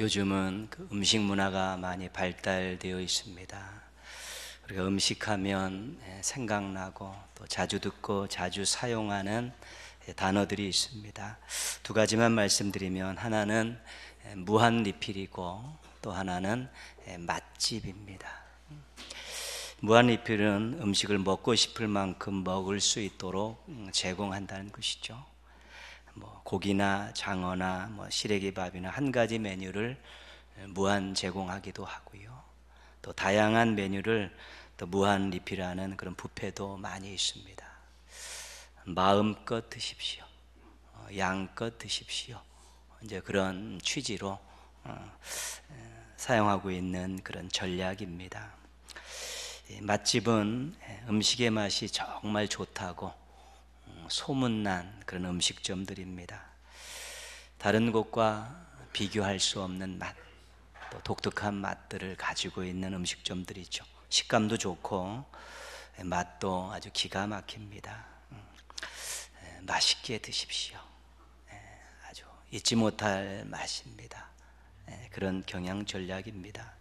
요즘은 그 음식 문화가 많이 발달되어 있습니다. 우리가 음식하면 예, 생각나고 또 자주 듣고 자주 사용하는 예, 단어들이 있습니다. 두 가지만 말씀드리면 하나는 예, 무한 리필이고 또 하나는 맛집입니다. 무한 리필은 음식을 먹고 싶을 만큼 먹을 수 있도록 음, 제공한다는 것이죠. 뭐 고기나 장어나 뭐 시래기 밥이나 한 가지 메뉴를 무한 제공하기도 하고요. 또 다양한 메뉴를 또 무한 리필하는 그런 부페도 많이 있습니다. 마음껏 드십시오. 어, 양껏 드십시오. 이제 그런 취지로 어, 사용하고 있는 그런 전략입니다. 맛집은 음식의 맛이 정말 좋다고 소문난 그런 음식점들입니다. 다른 곳과 비교할 수 없는 맛, 또 독특한 맛들을 가지고 있는 음식점들이죠. 식감도 좋고 예, 맛도 아주 기가 막힙니다. 음. 예, 맛있게 드십시오. 예, 아주 잊지 못할 맛입니다. 그런 경향 전략입니다.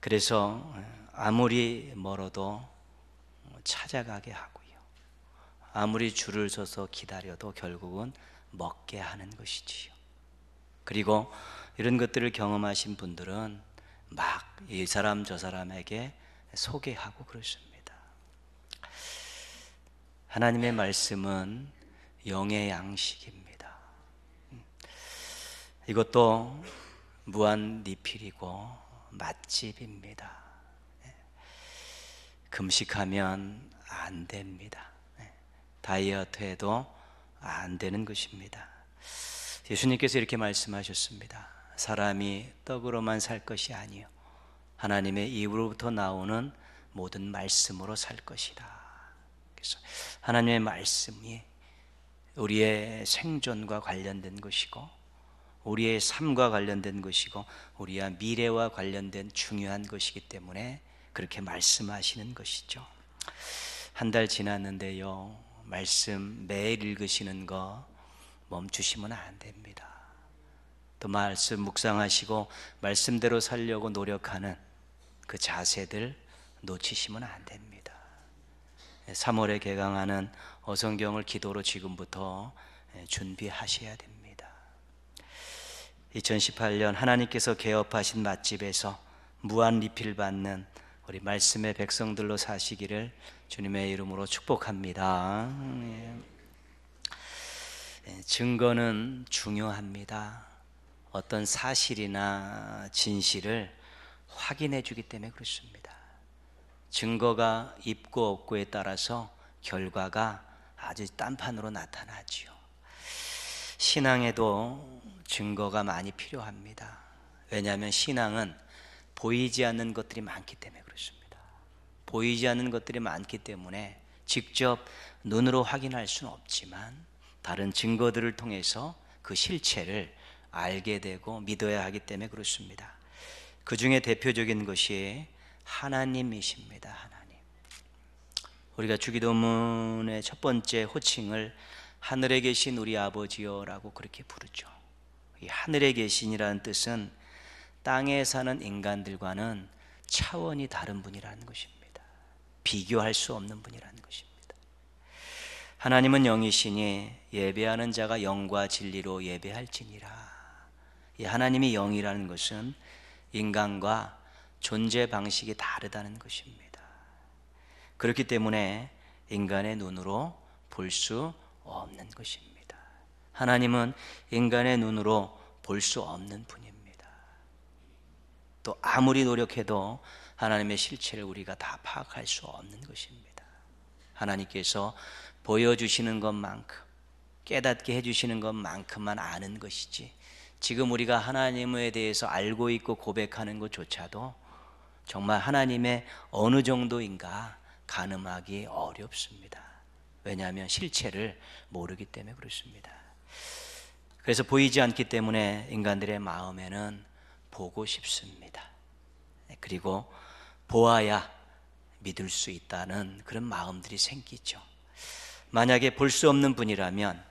그래서 아무리 멀어도 찾아가게 하고 아무리 줄을 서서 기다려도 결국은 먹게 하는 것이지요. 그리고 이런 것들을 경험하신 분들은 막 이 사람 저 사람에게 소개하고 그러십니다. 하나님의 말씀은 영의 양식입니다. 이것도 무한 리필이고 맛집입니다. 예. 금식하면 안 됩니다. 다이어트 해도 안 되는 것입니다. 예수님께서 이렇게 말씀하셨습니다. 사람이 떡으로만 살 것이 아니요. 하나님의 입으로부터 나오는 모든 말씀으로 살 것이다. 그래서 하나님의 말씀이 우리의 생존과 관련된 것이고 우리의 삶과 관련된 것이고 우리의 미래와 관련된 중요한 것이기 때문에 그렇게 말씀하시는 것이죠. 한 달 지났는데요. 말씀 매일 읽으시는 거 멈추시면 안 됩니다. 또 말씀 묵상하시고 말씀대로 살려고 노력하는 그 자세들 놓치시면 안 됩니다. 3월에 개강하는 어성경을 기도로 지금부터 예, 준비하셔야 됩니다. 2018년 하나님께서 개업하신 맛집에서 무한 리필 받는 우리 말씀의 백성들로 사시기를 주님의 이름으로 축복합니다. 예. 예, 증거는 중요합니다. 어떤 사실이나 진실을 확인해 주기 때문에 그렇습니다. 증거가 있고 없고에 따라서 결과가 아주 딴판으로 나타나지요. 신앙에도 증거가 많이 필요합니다. 왜냐하면 신앙은 보이지 않는 것들이 많기 때문에 그렇습니다. 보이지 않는 것들이 많기 때문에 직접 눈으로 확인할 수는 없지만 다른 증거들을 통해서 그 실체를 알게 되고 믿어야 하기 때문에 그렇습니다. 그 중에 대표적인 것이 하나님이십니다. 하나님. 우리가 주기도문의 첫 번째 호칭을 하늘에 계신 우리 아버지여라고 그렇게 부르죠. 이 하늘에 계신이라는 뜻은 땅에 사는 인간들과는 차원이 다른 분이라는 것입니다. 비교할 수 없는 분이라는 것입니다. 하나님은 영이시니 예배하는 자가 영과 진리로 예배할지니라. 이 하나님이 영이라는 것은 인간과 존재 방식이 다르다는 것입니다. 그렇기 때문에 인간의 눈으로 볼 수 없는 것입니다. 하나님은 인간의 눈으로 볼 수 없는 분입니다. 또 아무리 노력해도 하나님의 실체를 우리가 다 파악할 수 없는 것입니다. 하나님께서 보여주시는 것만큼 깨닫게 해주시는 것만큼만 아는 것이지 지금 우리가 하나님에 대해서 알고 있고 고백하는 것조차도 정말 하나님의 어느 정도인가 가늠하기 어렵습니다. 왜냐하면 실체를 모르기 때문에 그렇습니다. 그래서 보이지 않기 때문에 인간들의 마음에는 보고 싶습니다. 그리고 보아야 믿을 수 있다는 그런 마음들이 생기죠. 만약에 볼 수 없는 분이라면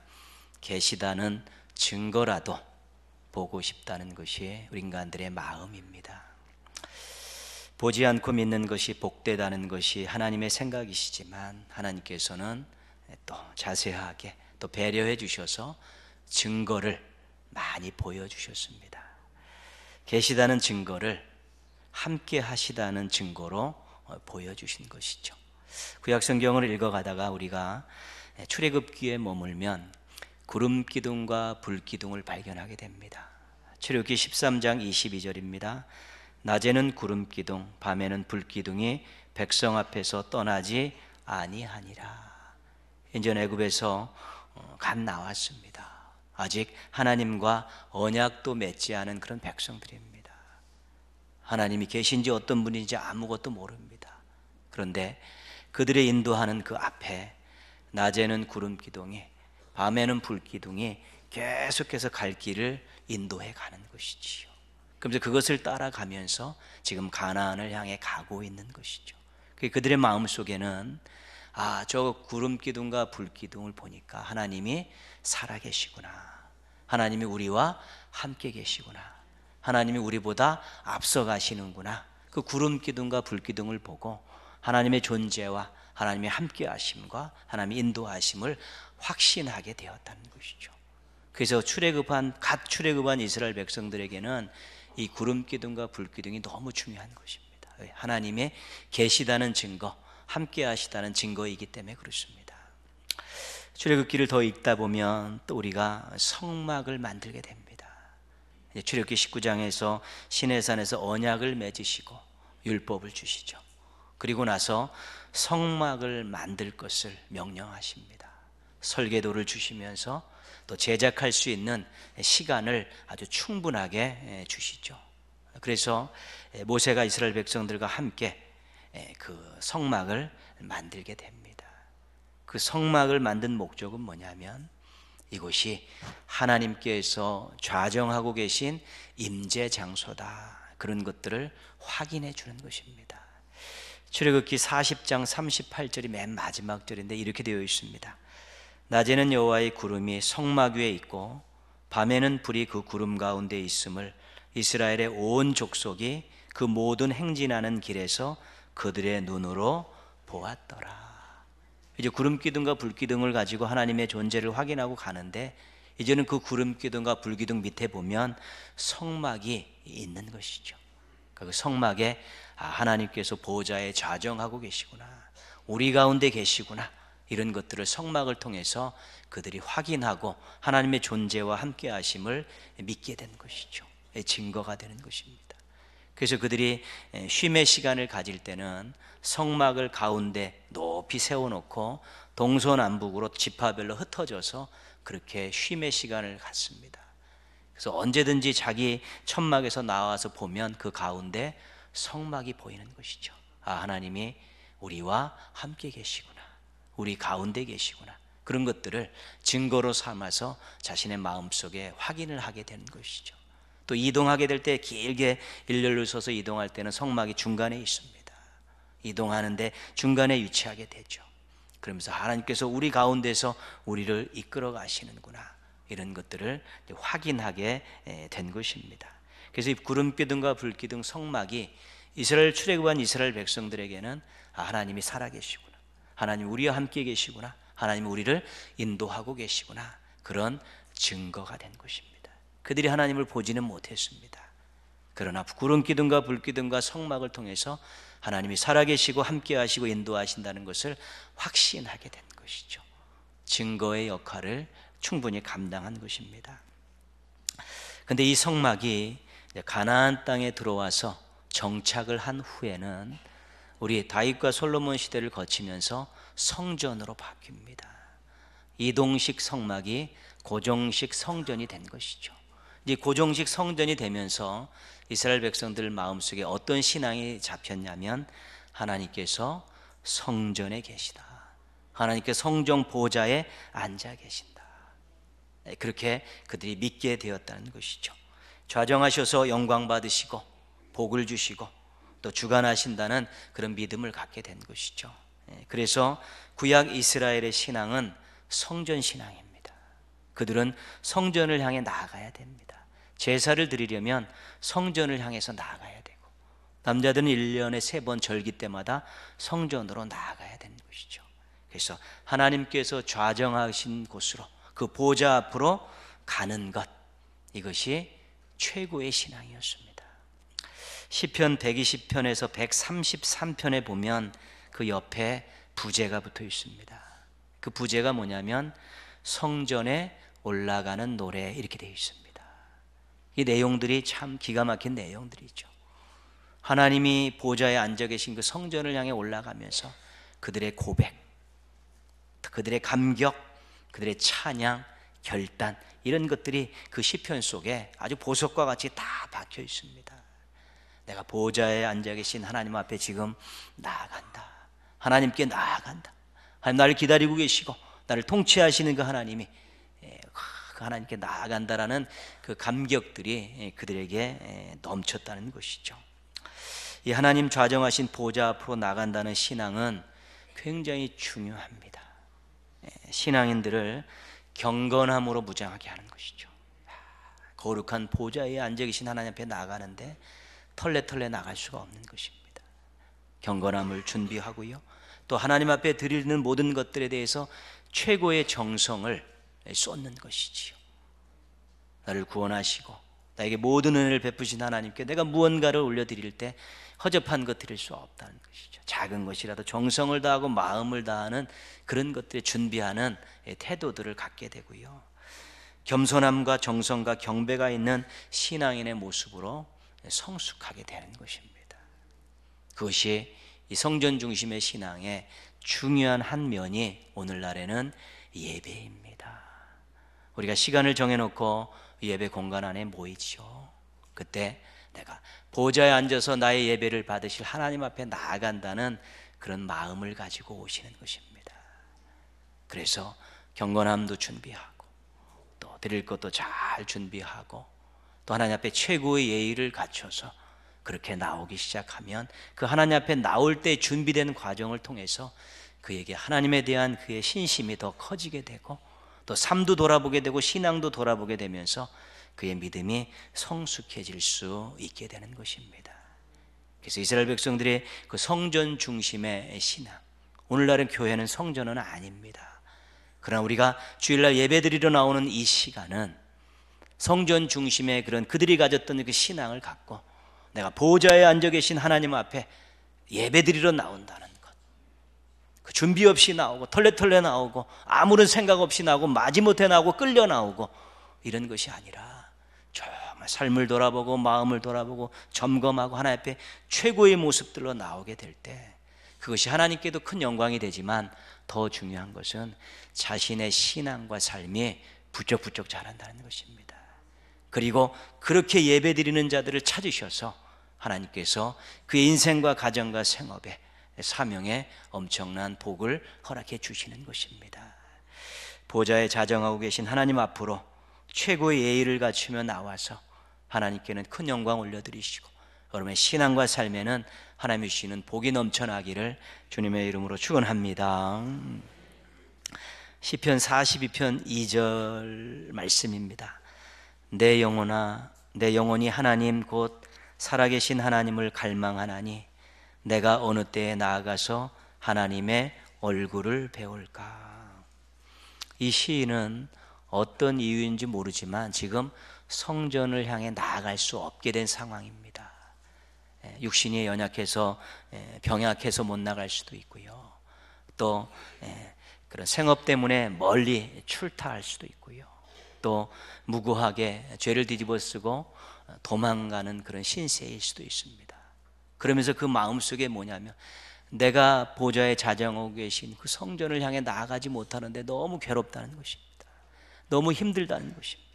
계시다는 증거라도 보고 싶다는 것이 우리 인간들의 마음입니다. 보지 않고 믿는 것이 복되다는 것이 하나님의 생각이시지만 하나님께서는 또 자세하게 또 배려해 주셔서 증거를 많이 보여 주셨습니다. 계시다는 증거를 함께 하시다는 증거로 어, 보여주신 것이죠. 구약 성경을 읽어가다가 우리가 예, 출애굽기에 머물면 구름 기둥과 불 기둥을 발견하게 됩니다. 출애굽기 13장 22절입니다. 낮에는 구름 기둥, 밤에는 불 기둥이 백성 앞에서 떠나지 아니하니라. 인제 애굽에서 간 어, 나왔습니다. 아직 하나님과 언약도 맺지 않은 그런 백성들입니다. 하나님이 계신지 어떤 분인지 아무것도 모릅니다. 그런데 그들의 인도하는 그 앞에 낮에는 구름 기둥이 밤에는 불 기둥이 계속해서 갈 길을 인도해 가는 것이지요. 그러서 그것을 따라가면서 지금 가나안을 향해 가고 있는 것이죠. 그 그들의 마음 속에는 아, 저 구름 기둥과 불 기둥을 보니까 하나님이 살아 계시구나. 하나님이 우리와 함께 계시구나. 하나님이 우리보다 앞서가시는구나. 그 구름 기둥과 불 기둥을 보고 하나님의 존재와 하나님의 함께 하심과 하나님의 인도하심을 확신하게 되었다는 것이죠. 그래서 출애굽한 갓 출애굽한 이스라엘 백성들에게는 이 구름 기둥과 불 기둥이 너무 중요한 것입니다. 하나님의 계시다는 증거, 함께 하시다는 증거이기 때문에 그렇습니다. 출애굽기를 더 읽다 보면 또 우리가 성막을 만들게 됩니다. 예, 출애굽기 19장에서 시내산에서 언약을 맺으시고 율법을 주시죠. 그리고 나서 성막을 만들 것을 명령하십니다. 설계도를 주시면서 또 제작할 수 있는 시간을 아주 충분하게 예, 주시죠. 그래서 예, 모세가 이스라엘 백성들과 함께 그 성막을 만들게 됩니다. 그 성막을 만든 목적은 뭐냐면 이곳이 하나님께서 좌정하고 계신 임재 장소다. 그런 것들을 확인해 주는 것입니다. 출애굽기 40장 38절이 맨 마지막 절인데 이렇게 되어 있습니다. 낮에는 여호와의 구름이 성막 위에 있고 밤에는 불이 그 구름 가운데 있음을 이스라엘의 온 족속이 그 모든 행진하는 길에서 그들의 눈으로 보았더라. 이제 구름 기둥과 불 기둥을 가지고 하나님의 존재를 확인하고 가는데 이제는 그 구름 기둥과 불 기둥 밑에 보면 성막이 있는 것이죠. 그 성막에 아, 하나님께서 보좌에 좌정하고 계시구나. 우리 가운데 계시구나. 이런 것들을 성막을 통해서 그들이 확인하고 하나님의 존재와 함께 하심을 믿게 된 것이죠. 예, 증거가 되는 것입니다. 그래서 그들이 쉼의 시간을 가질 때는 성막을 가운데 높이 세워놓고 동서남북으로 지파별로 흩어져서 그렇게 쉼의 시간을 갖습니다. 그래서 언제든지 자기 천막에서 나와서 보면 그 가운데 성막이 보이는 것이죠. 아, 하나님이 우리와 함께 계시구나. 우리 가운데 계시구나. 그런 것들을 증거로 삼아서 자신의 마음속에 확인을 하게 되는 것이죠. 또 이동하게 될 때 길게 일렬로 서서 이동할 때는 성막이 중간에 있습니다. 이동하는데 중간에 위치하게 되죠. 그러면서 하나님께서 우리 가운데서 우리를 이끌어 가시는구나. 이런 것들을 확인하게 된 것입니다. 그래서 구름기둥과 불기둥 성막이 이스라엘 출애굽한 이스라엘 백성들에게는 아, 하나님이 살아계시구나. 하나님 우리와 함께 계시구나. 하나님 우리를 인도하고 계시구나. 그런 증거가 된 것입니다. 그들이 하나님을 보지는 못했습니다. 그러나 구름 기둥과 불 기둥과 성막을 통해서 하나님이 살아계시고 함께하시고 인도하신다는 것을 확신하게 된 것이죠. 증거의 역할을 충분히 감당한 것입니다. 근데 이 성막이 가나안 땅에 들어와서 정착을 한 후에는 우리 다윗과 솔로몬 시대를 거치면서 성전으로 바뀝니다. 이동식 성막이 고정식 성전이 된 것이죠. 이고정식 성전이 되면서 이스라엘 백성들 마음속에 어떤 신앙이 잡혔냐면 하나님께서 성전에 계시다. 하나님께 성전 보좌에 앉아 계신다. 네, 그렇게 그들이 믿게 되었다는 것이죠. 좌정하셔서 영광 받으시고 복을 주시고 또 주관하신다는 그런 믿음을 갖게 된 것이죠. 네, 그래서 구약 이스라엘의 신앙은 성전 신앙입니다. 그들은 성전을 향해 나아가야 됩니다. 제사를 드리려면 성전을 향해서 나아가야 되고 남자들은 1년에 세 번 절기 때마다 성전으로 나아가야 되는 것이죠. 그래서 하나님께서 좌정하신 곳으로 그 보좌 앞으로 가는 것 이것이 최고의 신앙이었습니다. 시편 120편에서 133편에 보면 그 옆에 부제가 붙어 있습니다. 그 부제가 뭐냐면 성전에 올라가는 노래 이렇게 되어 있습니다. 이 내용들이 참 기가 막힌 내용들이죠. 하나님이 보좌에 앉아 계신 그 성전을 향해 올라가면서 그들의 고백, 그들의 감격, 그들의 찬양, 결단 이런 것들이 그 시편 속에 아주 보석과 같이 다 박혀 있습니다. 내가 보좌에 앉아 계신 하나님 앞에 지금 나아간다. 하나님께 나아간다. 하나님 나를 기다리고 계시고 나를 통치하시는 그 하나님이 예, 그 하나님께 나아간다라는 그 감격들이 예, 그들에게 예, 넘쳤다는 것이죠. 이 하나님 좌정하신 보좌 앞으로 나간다는 신앙은 굉장히 중요합니다. 예, 신앙인들을 경건함으로 무장하게 하는 것이죠. 거룩한 보좌에 앉아 계신 하나님 앞에 나가는데 털레털레 나갈 수가 없는 것입니다. 경건함을 준비하고요. 또 하나님 앞에 드리는 모든 것들에 대해서 최고의 정성을 쏟는 것이지요. 나를 구원하시고 나에게 모든 은혜를 베푸신 하나님께 내가 무언가를 올려드릴 때 허접한 것 드릴 수 없다는 것이죠. 작은 것이라도 정성을 다하고 마음을 다하는 그런 것들에 준비하는 예, 태도들을 갖게 되고요. 겸손함과 정성과 경배가 있는 신앙인의 모습으로 예, 성숙하게 되는 것입니다. 그것이 이 성전 중심의 신앙의 중요한 한 면이 오늘날에는 예배입니다. 우리가 시간을 정해놓고 예배 공간 안에 모이지요. 그때 내가 보좌에 앉아서 나의 예배를 받으실 하나님 앞에 나아간다는 그런 마음을 가지고 오시는 것입니다. 그래서 경건함도 준비하고 또 드릴 것도 잘 준비하고 또 하나님 앞에 최고의 예의를 갖춰서 그렇게 나오기 시작하면 그 하나님 앞에 나올 때 준비된 과정을 통해서 그에게 하나님에 대한 그의 신심이 더 커지게 되고 또 삶도 돌아보게 되고 신앙도 돌아보게 되면서 그의 믿음이 성숙해질 수 있게 되는 것입니다. 그래서 이스라엘 백성들의 그 성전 중심의 신앙. 오늘날의 교회는 성전은 아닙니다. 그러나 우리가 주일날 예배드리러 나오는 이 시간은 성전 중심의 그런 그들이 가졌던 그 신앙을 갖고 내가 보좌에 앉아 계신 하나님 앞에 예배드리러 나온다는 그 준비 없이 나오고 털레털레 나오고 아무런 생각 없이 나오고 마지못해 나오고 끌려 나오고 이런 것이 아니라 정말 삶을 돌아보고 마음을 돌아보고 점검하고 하나님 앞에 최고의 모습들로 나오게 될 때 그것이 하나님께도 큰 영광이 되지만 더 중요한 것은 자신의 신앙과 삶이 부쩍부쩍 자란다는 것입니다. 그리고 그렇게 예배드리는 자들을 찾으셔서 하나님께서 그 인생과 가정과 생업에 사명에 엄청난 복을 허락해 주시는 것입니다. 보좌에 자정하고 계신 하나님 앞으로 최고의 예의를 갖추며 나와서 하나님께는 큰 영광 올려드리시고 여러분의 신앙과 삶에는 하나님 주시는 복이 넘쳐나기를 주님의 이름으로 축원합니다. 시편 42편 2절 말씀입니다. 내 영혼아 내 영혼이 하나님 곧 살아계신 하나님을 갈망하나니 내가 어느 때에 나아가서 하나님의 얼굴을 배울까? 이 시인은 어떤 이유인지 모르지만 지금 성전을 향해 나아갈 수 없게 된 상황입니다. 예, 육신이 연약해서 예, 병약해서 못 나갈 수도 있고요. 또 예, 그런 생업 때문에 멀리 출타할 수도 있고요. 또 무고하게 죄를 뒤집어쓰고 도망가는 그런 신세일 수도 있습니다. 그러면서 그 마음속에 뭐냐면 내가 보좌에 자정하고 계신 그 성전을 향해 나아가지 못하는데 너무 괴롭다는 것입니다. 너무 힘들다는 것입니다.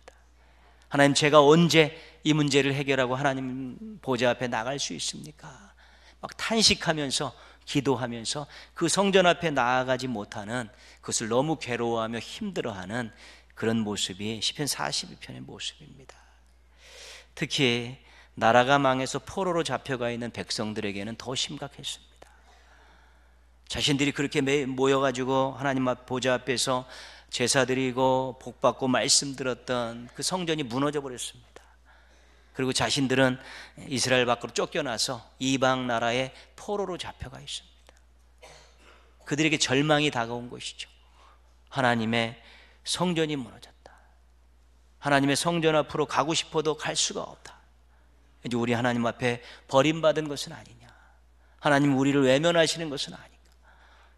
하나님 제가 언제 이 문제를 해결하고 하나님 보좌 앞에 나갈 수 있습니까? 막 탄식하면서 기도하면서 그 성전 앞에 나아가지 못하는 그것을 너무 괴로워하며 힘들어하는 그런 모습이 시편 42편의 모습입니다. 특히 나라가 망해서 포로로 잡혀가 있는 백성들에게는 더 심각했습니다. 자신들이 그렇게 모여가지고 하나님 앞 보좌 앞에서 제사 드리고 복 받고 말씀 들었던 그 성전이 무너져 버렸습니다. 그리고 자신들은 이스라엘 밖으로 쫓겨나서 이방 나라의 포로로 잡혀가 있습니다. 그들에게 절망이 다가온 것이죠. 하나님의 성전이 무너졌다. 하나님의 성전 앞으로 가고 싶어도 갈 수가 없다. 이제 우리 하나님 앞에 버림받은 것은 아니냐. 하나님 우리를 외면하시는 것은 아닌가.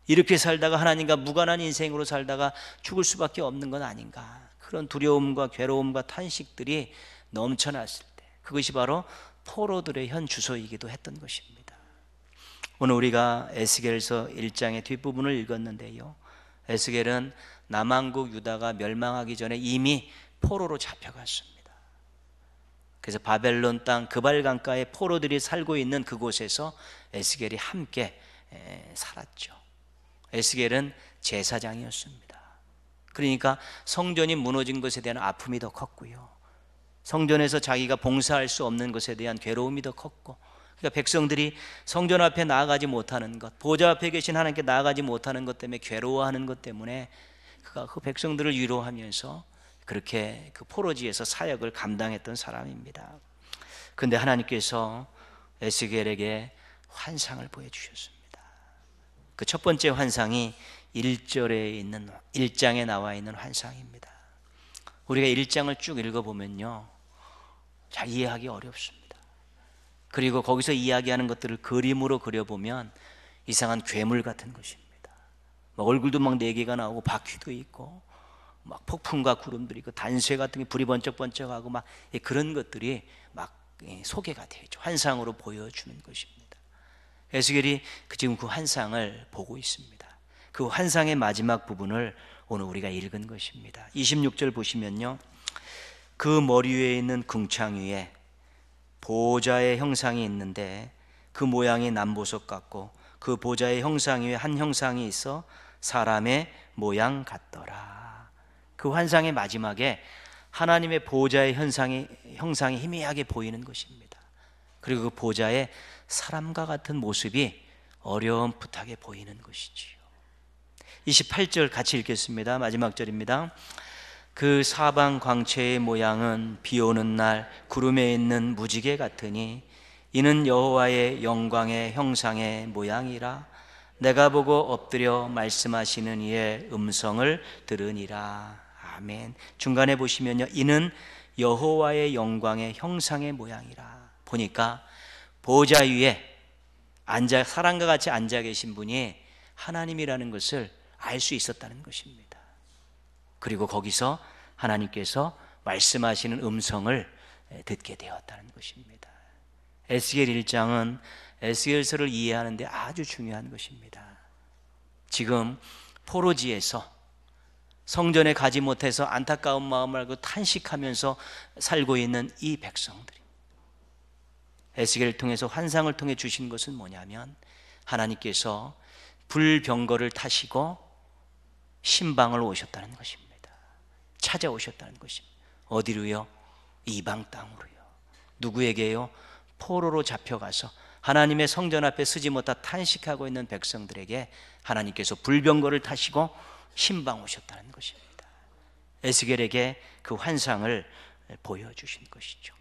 이렇게 살다가 하나님과 무관한 인생으로 살다가 죽을 수밖에 없는 건 아닌가. 그런 두려움과 괴로움과 탄식들이 넘쳐났을 때 그것이 바로 포로들의 현 주소이기도 했던 것입니다. 오늘 우리가 에스겔서 1장의 뒷부분을 읽었는데요. 에스겔은 남왕국 유다가 멸망하기 전에 이미 포로로 잡혀갔습니다. 그래서 바벨론 땅 그발강가에 포로들이 살고 있는 그곳에서 에스겔이 함께 살았죠. 에스겔은 제사장이었습니다. 그러니까 성전이 무너진 것에 대한 아픔이 더 컸고요. 성전에서 자기가 봉사할 수 없는 것에 대한 괴로움이 더 컸고 그러니까 백성들이 성전 앞에 나아가지 못하는 것, 보좌 앞에 계신 하나님께 나아가지 못하는 것 때문에 괴로워하는 것 때문에 그가 그 백성들을 위로하면서 그렇게 그 포로지에서 사역을 감당했던 사람입니다. 근데 하나님께서 에스겔에게 환상을 보여주셨습니다. 그 첫 번째 환상이 1절에 있는 1장에 나와 있는 환상입니다. 우리가 1장을 쭉 읽어보면요. 잘 이해하기 어렵습니다. 그리고 거기서 이야기하는 것들을 그림으로 그려보면 이상한 괴물 같은 것입니다. 뭐 얼굴도 막 네 개가 나오고 바퀴도 있고 막 폭풍과 구름들이 그 단쇠 같은 게 불이 번쩍번쩍하고 막 그런 것들이 막 소개가 되죠. 환상으로 보여주는 것입니다. 에스겔이 그 지금 그 환상을 보고 있습니다. 그 환상의 마지막 부분을 오늘 우리가 읽은 것입니다. 26절 보시면요. 그 머리 위에 있는 궁창 위에 보호자의 형상이 있는데 그 모양이 남보석 같고 그 보좌의 형상 위에 한 형상이 있어 사람의 모양 같더라. 그 환상의 마지막에 하나님의 보좌의 현상이 형상이 희미하게 보이는 것입니다. 그리고 그 보좌의 사람과 같은 모습이 어려움풋하게 보이는 것이지요. 28절 같이 읽겠습니다. 마지막 절입니다. 그 사방 광채의 모양은 비 오는 날 구름에 있는 무지개 같으니 이는 여호와의 영광의 형상의 모양이라 내가 보고 엎드려 말씀하시는 이의 음성을 들으니라. 아멘. 중간에 보시면요. 이는 여호와의 영광의 형상의 모양이라. 보니까 보좌 위에 앉아 사람과 같이 앉아 계신 분이 하나님이라는 것을 알 수 있었다는 것입니다. 그리고 거기서 하나님께서 말씀하시는 음성을 듣게 되었다는 것입니다. 에스겔 1장은 에스겔서를 이해하는데 아주 중요한 것입니다. 지금 포로지에서 성전에 가지 못해서 안타까운 마음 을 알고 탄식하면서 살고 있는 이 백성들이 에스겔을 통해서 환상을 통해 주신 것은 뭐냐면 하나님께서 불병거를 타시고 신방을 오셨다는 것입니다. 찾아오셨다는 것입니다. 어디로요? 이방 땅으로요. 누구에게요? 포로로 잡혀가서 하나님의 성전 앞에 쓰지 못하 탄식하고 있는 백성들에게 하나님께서 불병거를 타시고 신방 오셨다는 것입니다. 에스겔에게 그 환상을 보여주신 것이죠.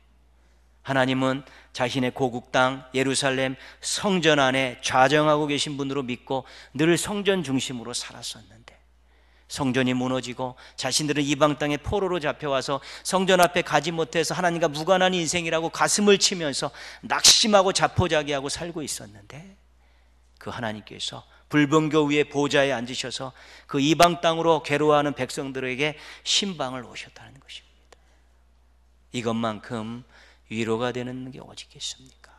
하나님은 자신의 고국 땅 예루살렘 성전 안에 좌정하고 계신 분으로 믿고 늘 성전 중심으로 살았었는데 성전이 무너지고 자신들은 이방 땅의 포로로 잡혀와서 성전 앞에 가지 못해서 하나님과 무관한 인생이라고 가슴을 치면서 낙심하고 자포자기하고 살고 있었는데 그 하나님께서 불변교 위에 보좌에 앉으셔서 그 이방 땅으로 괴로워하는 백성들에게 신방을 오셨다는 것입니다. 이것만큼 위로가 되는 게 어디겠습니까?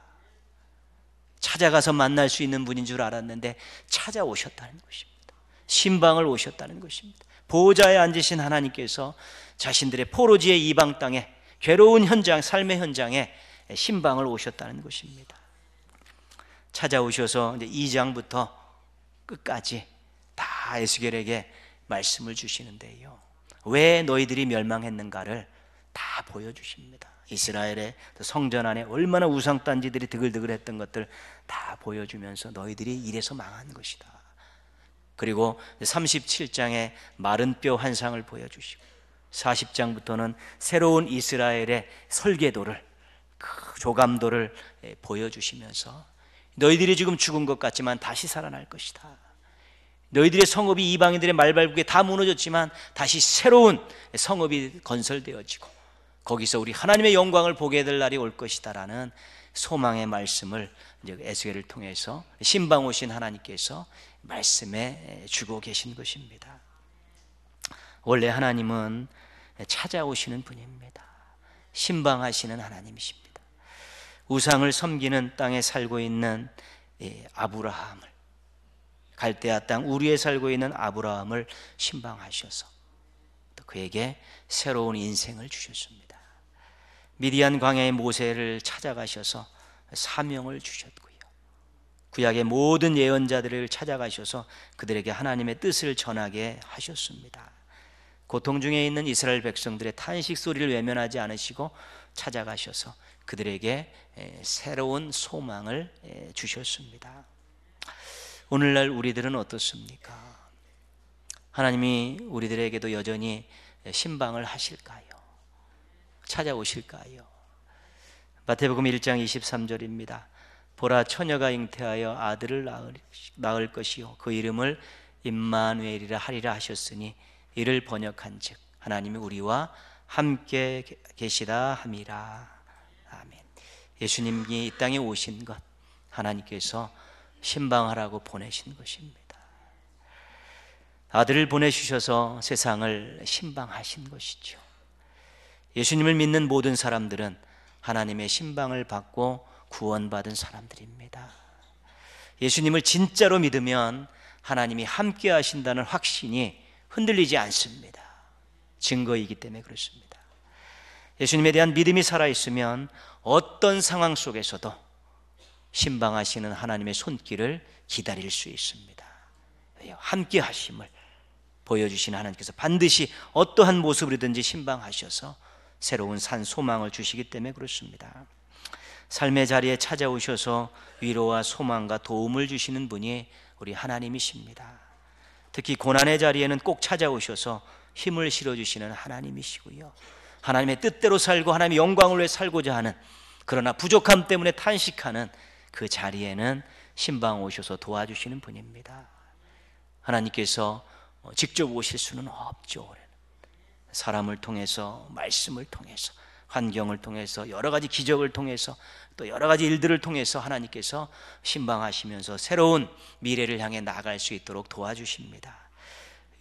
찾아가서 만날 수 있는 분인 줄 알았는데 찾아오셨다는 것입니다. 신방을 오셨다는 것입니다. 보호에 앉으신 하나님께서 자신들의 포로지의 이방 땅에 괴로운 현장, 삶의 현장에 신방을 오셨다는 것입니다. 찾아오셔서 이제 2장부터 끝까지 다 에스겔에게 말씀을 주시는데요. 왜 너희들이 멸망했는가를 다 보여주십니다. 이스라엘의 성전 안에 얼마나 우상단지들이 드글드글했던 것들 다 보여주면서 너희들이 이래서 망한 것이다. 그리고 37장에 마른 뼈 환상을 보여주시고 40장부터는 새로운 이스라엘의 설계도를 그 조감도를 예, 보여주시면서 너희들이 지금 죽은 것 같지만 다시 살아날 것이다. 너희들의 성읍이 이방인들의 말발굽에 다 무너졌지만 다시 새로운 성읍이 건설되어지고 거기서 우리 하나님의 영광을 보게 될 날이 올 것이다라는 소망의 말씀을 그 에스겔을 통해서 신방 오신 하나님께서 말씀해 주고 계신 것입니다. 원래 하나님은 찾아오시는 분입니다. 신방하시는 하나님이십니다. 우상을 섬기는 땅에 살고 있는 예, 아브라함을 갈대아 땅 우리에 살고 있는 아브라함을 신방하셔서 그에게 새로운 인생을 주셨습니다. 미디안 광야의 모세를 찾아가셔서 사명을 주셨고요. 구약의 모든 예언자들을 찾아가셔서 그들에게 하나님의 뜻을 전하게 하셨습니다. 고통 중에 있는 이스라엘 백성들의 탄식 소리를 외면하지 않으시고 찾아가셔서 그들에게 새로운 소망을 주셨습니다. 오늘날 우리들은 어떻습니까? 하나님이 우리들에게도 여전히 신방을 하실까요? 찾아오실까요? 마태복음 1장 23절입니다. 보라 처녀가 잉태하여 아들을 낳을, 낳을 것이요 그 이름을 임마누엘이라 하리라 하셨으니 이를 번역한즉 하나님이 우리와 함께 계시다 함이라. 예수님이 이 땅에 오신 것, 하나님께서 신방하라고 보내신 것입니다. 아들을 보내주셔서 세상을 신방하신 것이죠. 예수님을 믿는 모든 사람들은 하나님의 신방을 받고 구원받은 사람들입니다. 예수님을 진짜로 믿으면 하나님이 함께 하신다는 확신이 흔들리지 않습니다. 증거이기 때문에 그렇습니다. 예수님에 대한 믿음이 살아있으면 어떤 상황 속에서도 신방하시는 하나님의 손길을 기다릴 수 있습니다. 예, 함께 하심을 보여주신 하나님께서 반드시 어떠한 모습이든지 신방하셔서 새로운 산 소망을 주시기 때문에 그렇습니다. 삶의 자리에 찾아오셔서 위로와 소망과 도움을 주시는 분이 우리 하나님이십니다. 특히 고난의 자리에는 꼭 찾아오셔서 힘을 실어주시는 하나님이시고요. 하나님의 뜻대로 살고 하나님의 영광을 위해 살고자 하는 그러나 부족함 때문에 탄식하는 그 자리에는 신방 오셔서 도와주시는 분입니다. 하나님께서 어, 직접 오실 수는 없죠. 사람을 통해서 말씀을 통해서 환경을 통해서 여러 가지 기적을 통해서 또 여러 가지 일들을 통해서 하나님께서 신방하시면서 새로운 미래를 향해 나갈 수 있도록 도와주십니다.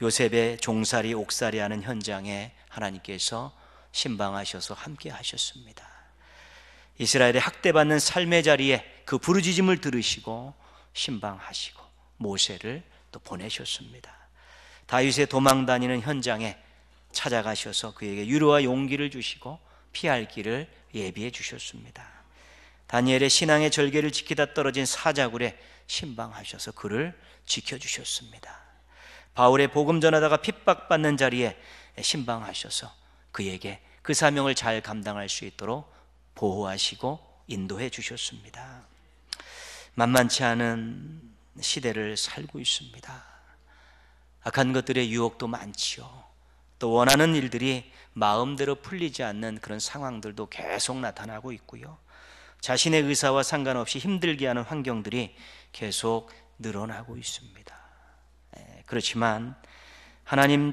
요셉의 종살이 옥살이 하는 현장에 하나님께서 신방하셔서 함께 하셨습니다. 이스라엘의 학대받는 삶의 자리에 그 부르짖음을 들으시고 신방하시고 모세를 또 보내셨습니다. 다윗의 도망 다니는 현장에 찾아가셔서 그에게 유로와 용기를 주시고 피할 길을 예비해 주셨습니다. 다니엘의 신앙의 절개를 지키다 떨어진 사자굴에 신방하셔서 그를 지켜 주셨습니다. 바울의 복음 전하다가 핍박받는 자리에 신방하셔서 그에게 그 사명을 잘 감당할 수 있도록 보호하시고 인도해 주셨습니다. 만만치 않은 시대를 살고 있습니다. 악한 것들의 유혹도 많지요. 또 원하는 일들이 마음대로 풀리지 않는 그런 상황들도 계속 나타나고 있고요. 자신의 의사와 상관없이 힘들게 하는 환경들이 계속 늘어나고 있습니다. 예, 그렇지만 하나님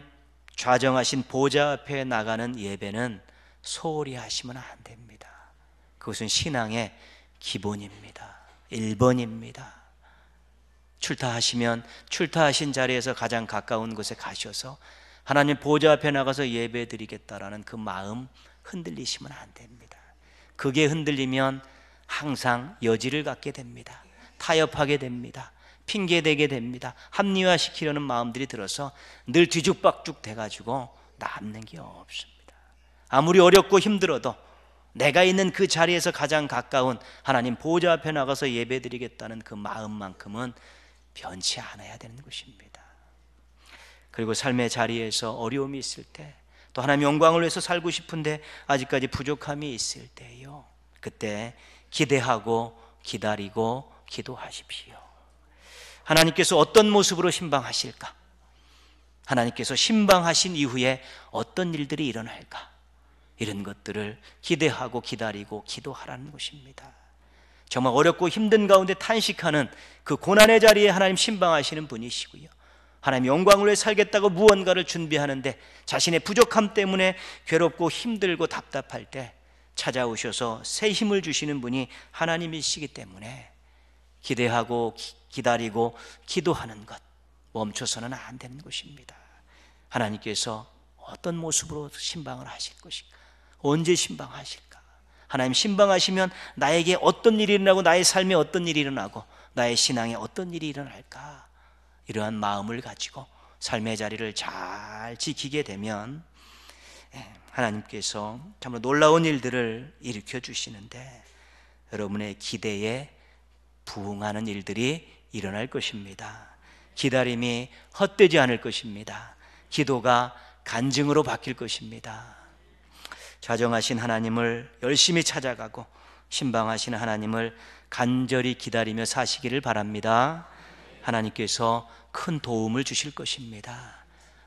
좌정하신 보좌 앞에 나가는 예배는 소홀히 하시면 안 됩니다. 그것은 신앙의 기본입니다. 1번입니다. 출타하시면 출타하신 자리에서 가장 가까운 곳에 가셔서 하나님 보좌 앞에 나가서 예배 드리겠다라는 그 마음 흔들리시면 안 됩니다. 그게 흔들리면 항상 여지를 갖게 됩니다. 타협하게 됩니다. 핑계대게 됩니다. 합리화시키려는 마음들이 들어서 늘 뒤죽박죽 돼가지고 남는 게 없습니다. 아무리 어렵고 힘들어도 내가 있는 그 자리에서 가장 가까운 하나님 보좌 앞에 나가서 예배드리겠다는 그 마음만큼은 변치 않아야 되는 것입니다. 그리고 삶의 자리에서 어려움이 있을 때, 또 하나님 영광을 위해서 살고 싶은데 아직까지 부족함이 있을 때요. 그때 기대하고 기다리고 기도하십시오. 하나님께서 어떤 모습으로 신방하실까? 하나님께서 신방하신 이후에 어떤 일들이 일어날까? 이런 것들을 기대하고 기다리고 기도하라는 것입니다. 정말 어렵고 힘든 가운데 탄식하는 그 고난의 자리에 하나님 신방하시는 분이시고요. 하나님 영광을 위해 살겠다고 무언가를 준비하는데 자신의 부족함 때문에 괴롭고 힘들고 답답할 때 찾아오셔서 새 힘을 주시는 분이 하나님이시기 때문에 기대하고 기, 다리고 기도하는 것 멈춰서는 안 되는 것입니다. 하나님께서 어떤 모습으로 신방을 하실 것인가? 언제 신방하실까? 하나님 신방하시면 나에게 어떤 일이 일어나고 나의 삶에 어떤 일이 일어나고 나의 신앙에 어떤 일이 일어날까? 이러한 마음을 가지고 삶의 자리를 잘 지키게 되면 예, 하나님께서 참으로 놀라운 일들을 일으켜 주시는데 여러분의 기대에 부흥하는 일들이 일어날 것입니다. 기다림이 헛되지 않을 것입니다. 기도가 간증으로 바뀔 것입니다. 좌정하신 하나님을 열심히 찾아가고 신방하신 하나님을 간절히 기다리며 사시기를 바랍니다. 하나님께서 큰 도움을 주실 것입니다.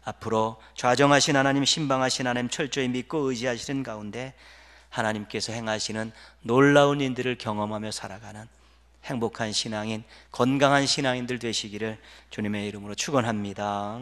앞으로 좌정하신 하나님, 신방하신 하나님 철저히 믿고 의지하시는 가운데 하나님께서 행하시는 놀라운 인들을 경험하며 살아가는 행복한 신앙인, 건강한 신앙인들 되시기를 주님의 이름으로 축원합니다.